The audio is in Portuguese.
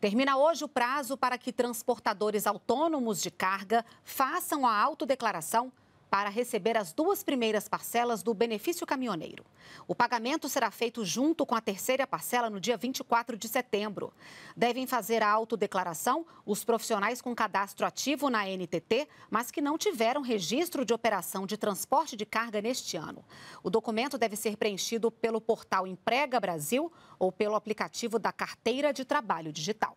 Termina hoje o prazo para que transportadores autônomos de carga façam a autodeclaração para receber as duas primeiras parcelas do benefício caminhoneiro. O pagamento será feito junto com a terceira parcela no dia 24 de setembro. Devem fazer a autodeclaração os profissionais com cadastro ativo na NTT, mas que não tiveram registro de operação de transporte de carga neste ano. O documento deve ser preenchido pelo portal Emprega Brasil ou pelo aplicativo da Carteira de Trabalho Digital.